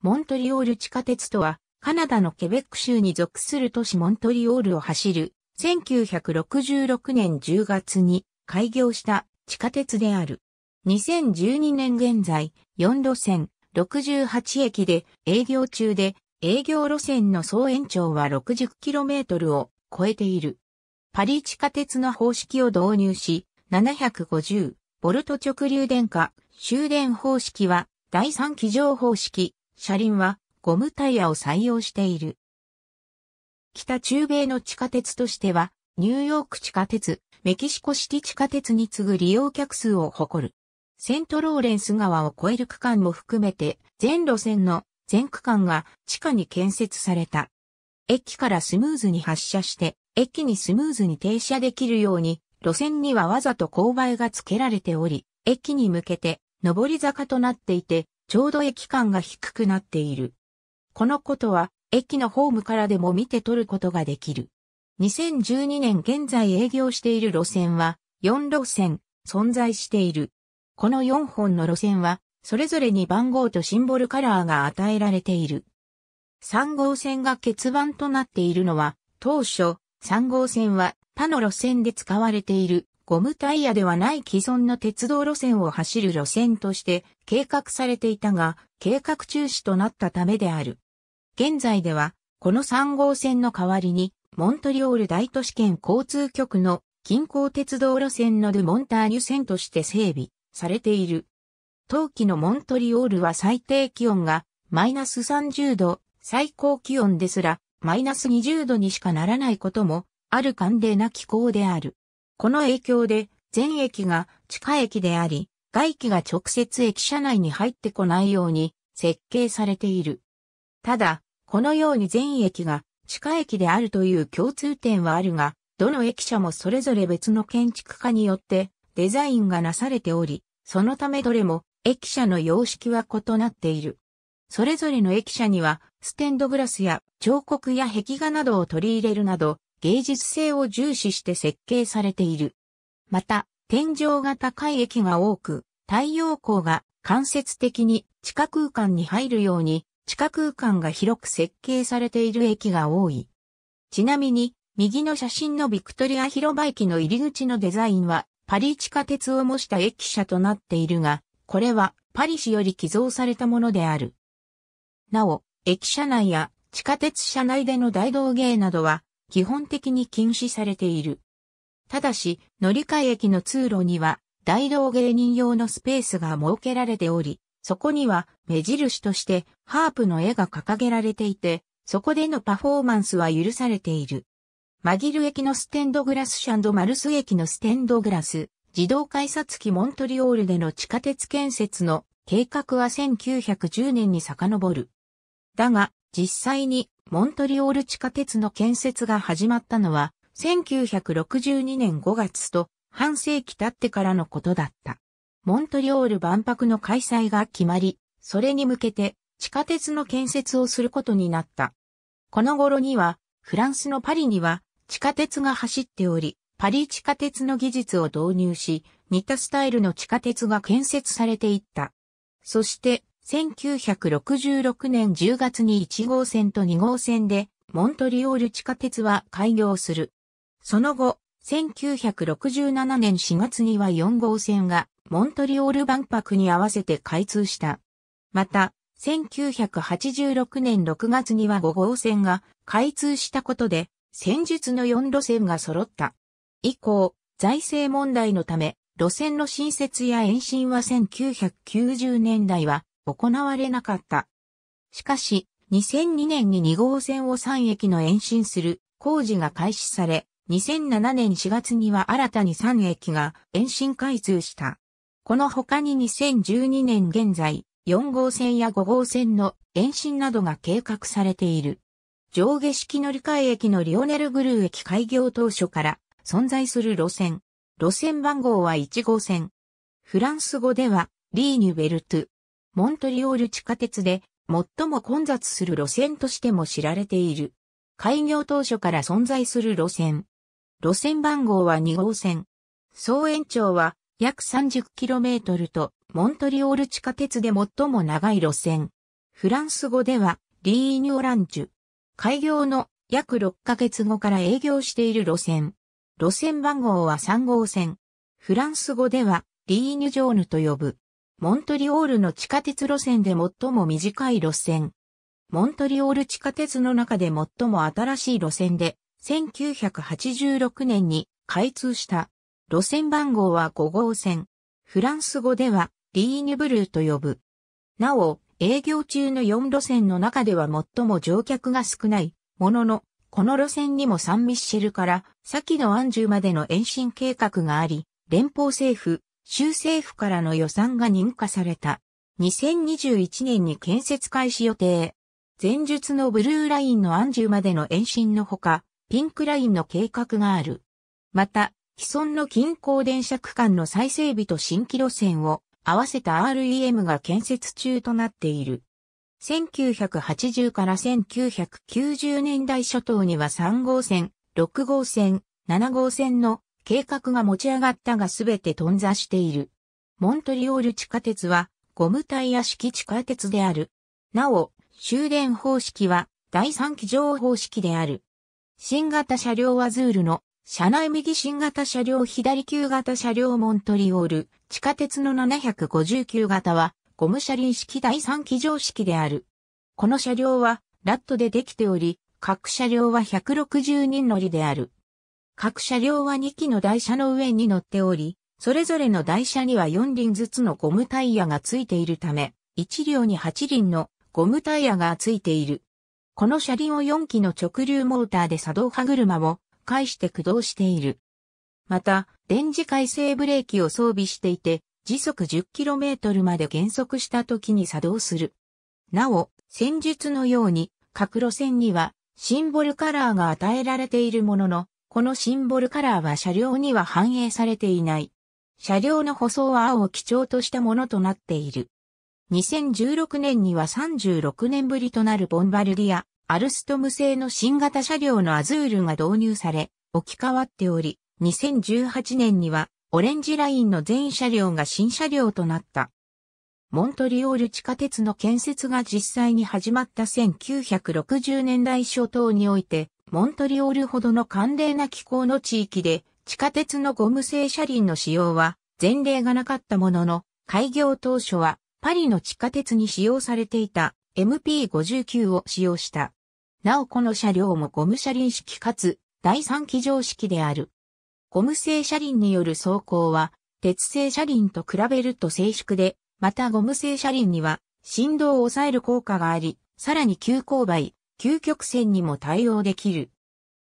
モントリオール地下鉄とは、カナダのケベック州に属する都市モントリオールを走る、1966年10月に開業した地下鉄である。2012年現在、4路線、68駅で営業中で、営業路線の総延長は 60km を超えている。パリ地下鉄の方式を導入し、750ボルト直流電化、終電方式は第3機乗方式、車輪はゴムタイヤを採用している。北中米の地下鉄としては、ニューヨーク地下鉄、メキシコシティ地下鉄に次ぐ利用客数を誇る。セントローレンス川を越える区間も含めて、全路線の全区間が地下に建設された。駅からスムーズに発車して、駅にスムーズに停車できるように、路線にはわざと勾配が付けられており、駅に向けて上り坂となっていて、ちょうど駅間が低くなっている。このことは、駅のホームからでも見て取ることができる。2012年現在営業している路線は、4路線、存在している。この4本の路線は、それぞれに番号とシンボルカラーが与えられている。3号線が欠番となっているのは、当初、3号線は他の路線で使われているゴムタイヤではない既存の鉄道路線を走る路線として計画されていたが、計画中止となったためである。現在では、この3号線の代わりに、モントリオール大都市圏交通局の近郊鉄道路線のデモンターニュ線として整備されている。冬季のモントリオールは最低気温がマイナス30度、最高気温ですらマイナス20度にしかならないこともある寒冷な気候である。この影響で、全駅が地下駅であり、外気が直接駅舎内に入ってこないように設計されている。ただ、このように全駅が地下駅であるという共通点はあるが、どの駅舎もそれぞれ別の建築家によってデザインがなされており、そのためどれも駅舎の様式は異なっている。それぞれの駅舎にはステンドグラスや彫刻や壁画などを取り入れるなど、芸術性を重視して設計されている。また、天井が高い駅が多く、太陽光が間接的に地下空間に入るように、地下空間が広く設計されている駅が多い。ちなみに、右の写真のビクトリア広場駅の入り口のデザインは、パリ地下鉄を模した駅舎となっているが、これはパリ市より寄贈されたものである。なお、駅舎内や地下鉄車内での大道芸などは、基本的に禁止されている。ただし、乗り換え駅の通路には、大道芸人用のスペースが設けられており、そこには目印としてハープの絵が掲げられていて、そこでのパフォーマンスは許されている。マギル駅のステンドグラスシャンドマルス駅のステンドグラス、自動改札機モントリオールでの地下鉄建設の計画は1910年に遡る。だが、実際にモントリオール地下鉄の建設が始まったのは1962年5月と半世紀経ってからのことだった。モントリオール万博の開催が決まり、それに向けて地下鉄の建設をすることになった。この頃にはフランスのパリには地下鉄が走っており、パリ地下鉄の技術を導入し、似たスタイルの地下鉄が建設されていった。そして、1966年10月に1号線と2号線で、モントリオール地下鉄は開業する。その後、1967年4月には4号線が、モントリオール万博に合わせて開通した。また、1986年6月には5号線が開通したことで、戦術の4路線が揃った。以降、財政問題のため、路線の新設や延伸は1990年代は行われなかった。しかし、2002年に2号線を3駅の延伸する工事が開始され、2007年4月には新たに3駅が延伸開通した。この他に2012年現在、4号線や5号線の延伸などが計画されている。上下式乗り換え駅のリオネルグルー駅開業当初から存在する路線。路線番号は1号線。フランス語ではリーニュベルトゥモントリオール地下鉄で最も混雑する路線としても知られている。開業当初から存在する路線。路線番号は2号線。総延長は約 30km とモントリオール地下鉄で最も長い路線。フランス語ではリーニョランジュ。開業の約6ヶ月後から営業している路線。路線番号は3号線。フランス語ではリーニュジョーヌと呼ぶ。モントリオールの地下鉄路線で最も短い路線。モントリオール地下鉄の中で最も新しい路線で、1986年に開通した。路線番号は5号線。フランス語では、リーニュブルーと呼ぶ。なお、営業中の4路線の中では最も乗客が少ない、ものの、この路線にもサンミッシェルから先のアンジュまでの延伸計画があり、連邦政府、州政府からの予算が認可された。2021年に建設開始予定。前述のブルーラインの安住までの延伸のほか、ピンクラインの計画がある。また、既存の近郊電車区間の再整備と新規路線を合わせた REM が建設中となっている。1980から1990年代初頭には3号線、6号線、7号線の計画が持ち上がったがすべて頓挫している。モントリオール地下鉄はゴムタイヤ式地下鉄である。なお、終電方式は第3機乗方式である。新型車両はズールの、車内右新型車両左旧型車両モントリオール、地下鉄の759型は、ゴム車輪式第3機乗式である。この車両は、ラットでできており、各車両は160人乗りである。各車両は2機の台車の上に乗っており、それぞれの台車には4輪ずつのゴムタイヤが付いているため、1両に8輪のゴムタイヤが付いている。この車輪を4機の直流モーターで作動歯車を介して駆動している。また、電磁回生ブレーキを装備していて、時速 10km まで減速した時に作動する。なお、戦術のように、各路線にはシンボルカラーが与えられているものの、このシンボルカラーは車両には反映されていない。車両の舗装は青を基調としたものとなっている。2016年には36年ぶりとなるボンバルディア、アルストム製の新型車両のアズールが導入され、置き換わっており、2018年にはオレンジラインの全車両が新車両となった。モントリオール地下鉄の建設が実際に始まった1960年代初頭において、モントリオールほどの寒冷な気候の地域で、地下鉄のゴム製車輪の使用は前例がなかったものの、開業当初はパリの地下鉄に使用されていた MP59 を使用した。なおこの車両もゴム車輪式かつ第三機常式である。ゴム製車輪による走行は、鉄製車輪と比べると静粛で、またゴム製車輪には振動を抑える効果があり、さらに急勾配、急曲線にも対応できる。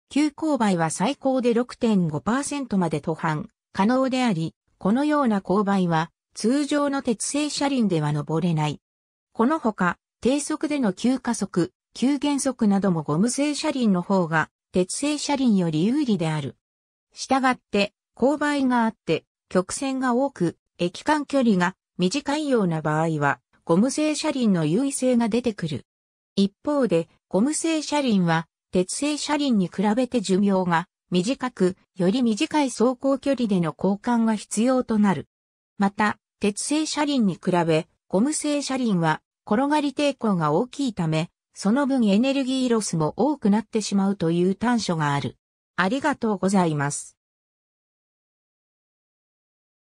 急勾配は最高で6.5%まで途半可能であり、このような勾配は通常の鉄製車輪では登れない。このほか、低速での急加速、急減速などもゴム製車輪の方が鉄製車輪より有利である。したがって、勾配があって、曲線が多く、駅間距離が短いような場合は、ゴム製車輪の優位性が出てくる。一方で、ゴム製車輪は、鉄製車輪に比べて寿命が短く、より短い走行距離での交換が必要となる。また、鉄製車輪に比べ、ゴム製車輪は転がり抵抗が大きいため、その分エネルギーロスも多くなってしまうという短所がある。ありがとうございます。